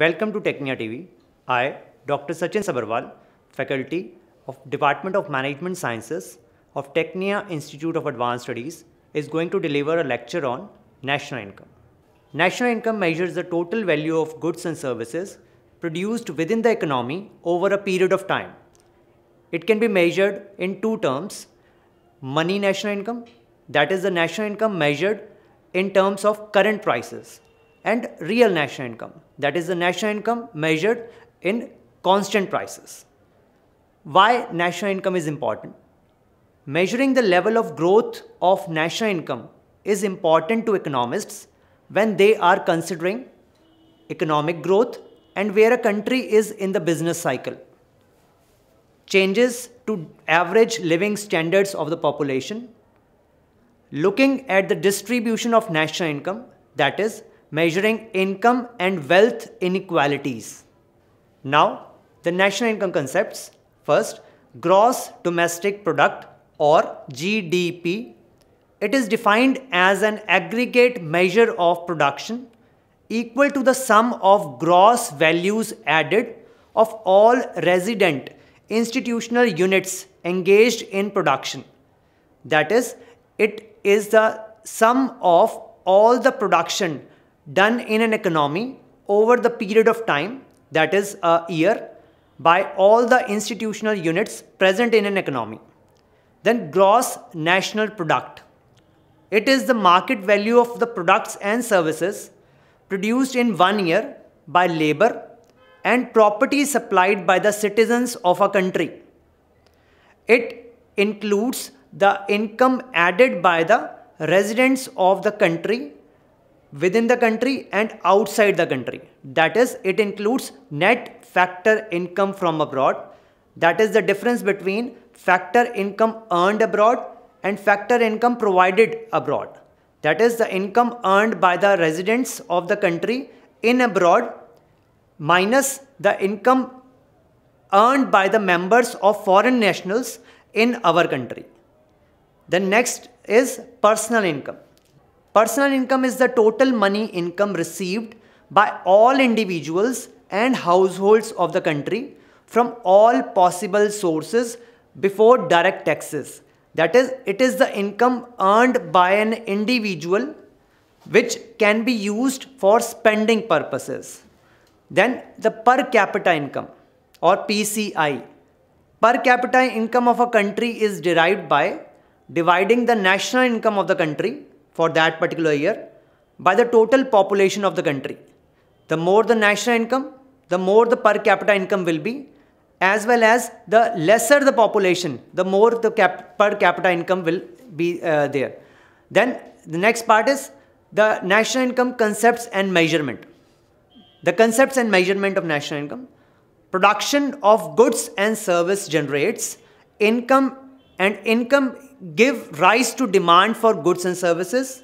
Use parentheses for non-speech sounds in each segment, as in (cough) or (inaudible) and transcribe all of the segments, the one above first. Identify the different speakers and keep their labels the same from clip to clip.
Speaker 1: Welcome to Technia TV. I, Dr. Sachin Sabarwal, faculty of Department of Management Sciences of Technia Institute of Advanced Studies is going to deliver a lecture on national income. National income measures the total value of goods and services produced within the economy over a period of time. It can be measured in two terms, money national income, that is the national income measured in terms of current prices and real national income. That is the national income measured in constant prices. Why national income is important? Measuring the level of growth of national income is important to economists when they are considering economic growth and where a country is in the business cycle. Changes to average living standards of the population. Looking at the distribution of national income, that is, measuring income and wealth inequalities. Now, the national income concepts. First, gross domestic product or GDP. It is defined as an aggregate measure of production equal to the sum of gross values added of all resident institutional units engaged in production. That is, it is the sum of all the production done in an economy over the period of time, that is a year, by all the institutional units present in an economy. Then gross national product. It is the market value of the products and services produced in one year by labor and property supplied by the citizens of a country. It includes the income added by the residents of the country within the country and outside the country. That is, it includes net factor income from abroad. That is the difference between factor income earned abroad and factor income provided abroad. That is the income earned by the residents of the country in abroad minus the income earned by the members of foreign nationals in our country. The next is personal income. Personal income is the total money income received by all individuals and households of the country from all possible sources before direct taxes. That is, it is the income earned by an individual which can be used for spending purposes. Then the per capita income or PCI. Per capita income of a country is derived by dividing the national income of the country for that particular year by the total population of the country. The more the national income, the more the per capita income will be, as well as the lesser the population, the more the cap per capita income will be uh, there. Then the next part is the national income concepts and measurement. The concepts and measurement of national income. Production of goods and service generates income and income give rise to demand for goods and services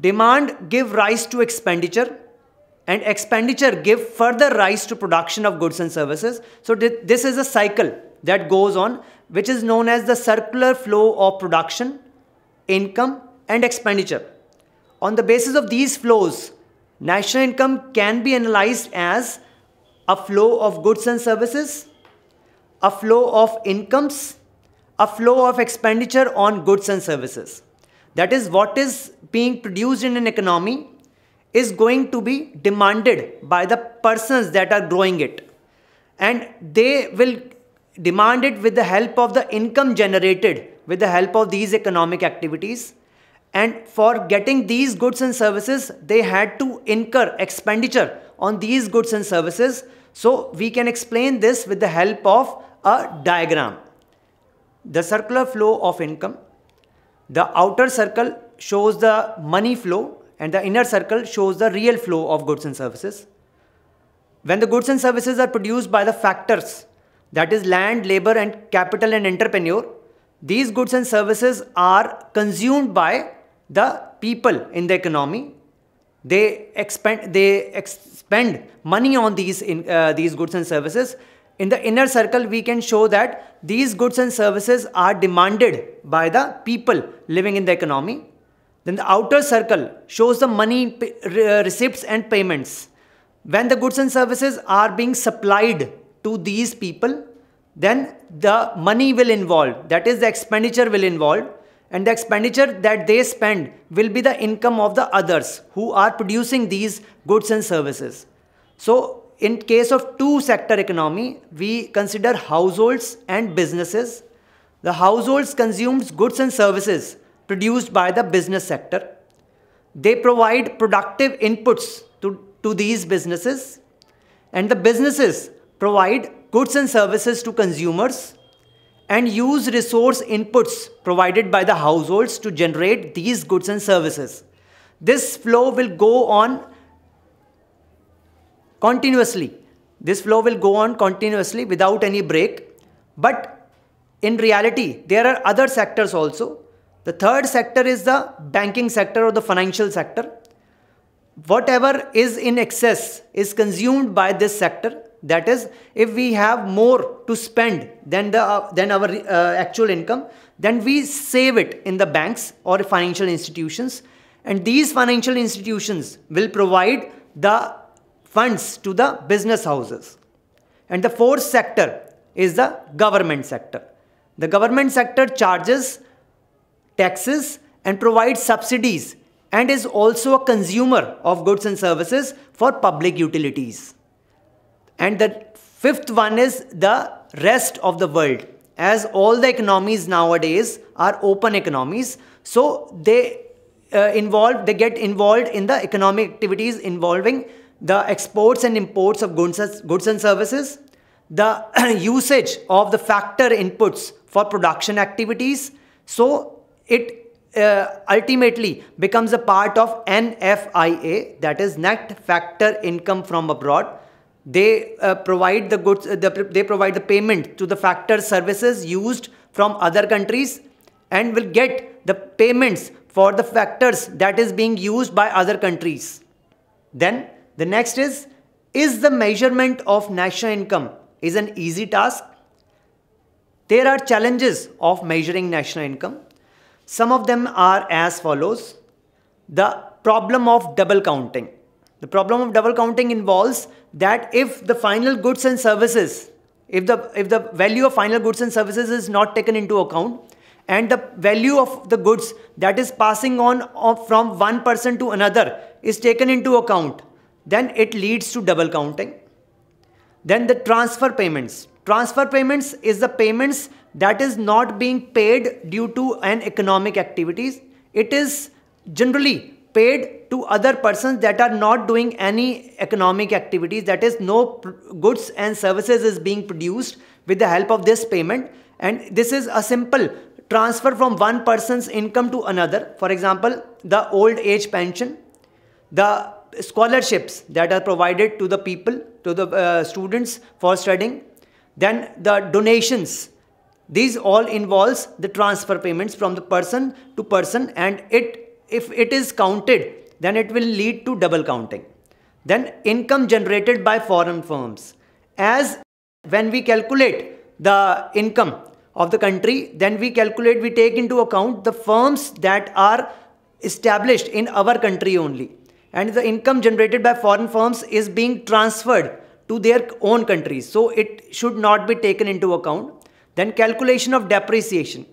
Speaker 1: demand give rise to expenditure and expenditure give further rise to production of goods and services so this is a cycle that goes on which is known as the circular flow of production income and expenditure on the basis of these flows national income can be analyzed as a flow of goods and services a flow of incomes a flow of expenditure on goods and services. That is, what is being produced in an economy is going to be demanded by the persons that are growing it. And they will demand it with the help of the income generated with the help of these economic activities. And for getting these goods and services, they had to incur expenditure on these goods and services. So we can explain this with the help of a diagram the circular flow of income. The outer circle shows the money flow and the inner circle shows the real flow of goods and services. When the goods and services are produced by the factors, that is land, labor and capital and entrepreneur, these goods and services are consumed by the people in the economy. They expend, they expend money on these, in, uh, these goods and services in the inner circle, we can show that these goods and services are demanded by the people living in the economy. Then the outer circle shows the money receipts and payments. When the goods and services are being supplied to these people, then the money will involve, that is, the expenditure will involve, and the expenditure that they spend will be the income of the others who are producing these goods and services. So, in case of two sector economy, we consider households and businesses. The households consumes goods and services produced by the business sector. They provide productive inputs to, to these businesses and the businesses provide goods and services to consumers and use resource inputs provided by the households to generate these goods and services. This flow will go on continuously. This flow will go on continuously without any break. But in reality, there are other sectors also. The third sector is the banking sector or the financial sector. Whatever is in excess is consumed by this sector. That is, if we have more to spend than, the, uh, than our uh, actual income, then we save it in the banks or financial institutions. And these financial institutions will provide the funds to the business houses. And the fourth sector is the government sector. The government sector charges taxes and provides subsidies and is also a consumer of goods and services for public utilities. And the fifth one is the rest of the world. As all the economies nowadays are open economies, so they uh, involved, they get involved in the economic activities involving the exports and imports of goods and services, the (clears throat) usage of the factor inputs for production activities. So it uh, ultimately becomes a part of NFIA, that is net factor income from abroad. They uh, provide the goods, uh, the, they provide the payment to the factor services used from other countries and will get the payments for the factors that is being used by other countries. Then the next is, is the measurement of national income is an easy task? There are challenges of measuring national income. Some of them are as follows. The problem of double counting. The problem of double counting involves that if the final goods and services, if the, if the value of final goods and services is not taken into account, and the value of the goods that is passing on from one person to another is taken into account, then it leads to double counting. Then the transfer payments. Transfer payments is the payments that is not being paid due to an economic activities. It is generally paid to other persons that are not doing any economic activities. That is no goods and services is being produced with the help of this payment. And this is a simple transfer from one person's income to another. For example, the old age pension, the scholarships that are provided to the people, to the uh, students for studying. Then the donations. These all involves the transfer payments from the person to person and it, if it is counted, then it will lead to double counting. Then income generated by foreign firms. As when we calculate the income of the country, then we calculate, we take into account the firms that are established in our country only and the income generated by foreign firms is being transferred to their own countries. So it should not be taken into account. Then calculation of depreciation.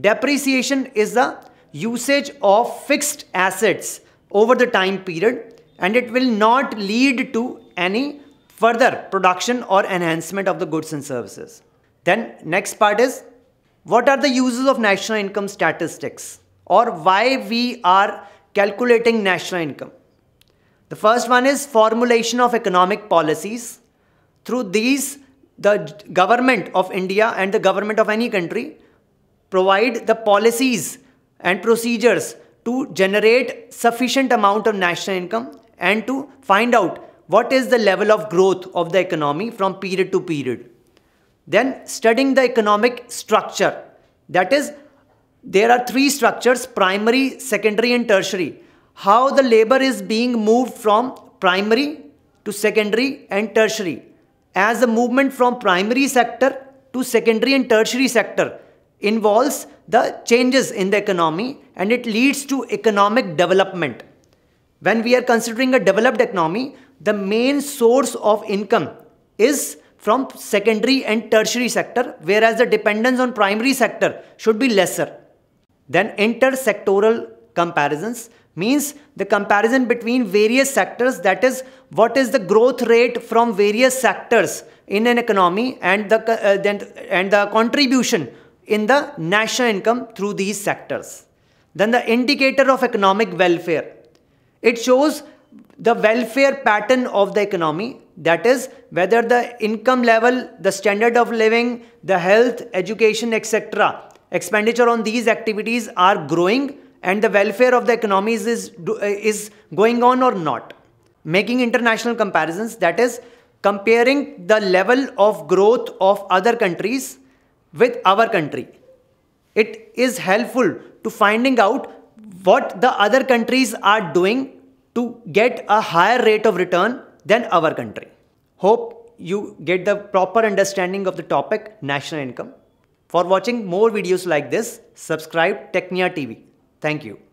Speaker 1: Depreciation is the usage of fixed assets over the time period and it will not lead to any further production or enhancement of the goods and services. Then next part is what are the uses of national income statistics or why we are calculating national income. The first one is formulation of economic policies. Through these, the government of India and the government of any country provide the policies and procedures to generate sufficient amount of national income and to find out what is the level of growth of the economy from period to period. Then studying the economic structure. That is, there are three structures, primary, secondary and tertiary how the labor is being moved from primary to secondary and tertiary as the movement from primary sector to secondary and tertiary sector involves the changes in the economy and it leads to economic development. When we are considering a developed economy, the main source of income is from secondary and tertiary sector, whereas the dependence on primary sector should be lesser. Then intersectoral comparisons means the comparison between various sectors that is what is the growth rate from various sectors in an economy and the uh, then, and the contribution in the national income through these sectors then the indicator of economic welfare it shows the welfare pattern of the economy that is whether the income level the standard of living the health education etc expenditure on these activities are growing and the welfare of the economies is, uh, is going on or not. Making international comparisons, that is, comparing the level of growth of other countries with our country. It is helpful to finding out what the other countries are doing to get a higher rate of return than our country. Hope you get the proper understanding of the topic national income. For watching more videos like this, subscribe Technia TV. Thank you.